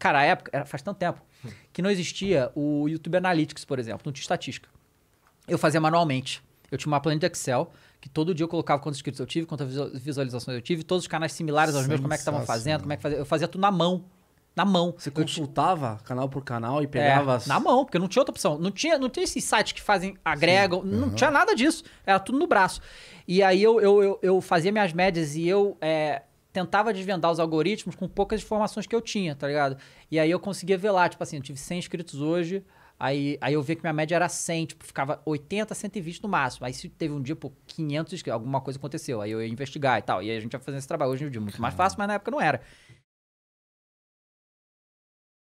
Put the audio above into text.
Cara, a época, faz tanto tempo, que não existia o YouTube Analytics, por exemplo, não tinha estatística. Eu fazia manualmente. Eu tinha uma planilha de Excel, que todo dia eu colocava quantos inscritos eu tive, quantas visualizações eu tive, todos os canais similares aos meus, como é que estavam fazendo, como é que fazia. Eu fazia tudo na mão. Na mão. Você consultava canal por canal e é, pegava. É, as... Na mão, porque não tinha outra opção. Não tinha, não tinha esses sites que fazem, agregam, Sim. não uhum. tinha nada disso. Era tudo no braço. E aí eu, eu, eu, eu fazia minhas médias e eu é, tentava desvendar os algoritmos com poucas informações que eu tinha, tá ligado? E aí eu conseguia ver lá, tipo assim, eu tive 100 inscritos hoje, aí, aí eu vi que minha média era 100, tipo, ficava 80, 120 no máximo. Aí se teve um dia, pô, 500 inscritos, alguma coisa aconteceu, aí eu ia investigar e tal. E aí a gente ia fazer esse trabalho hoje em dia, muito mais fácil, mas na época não era.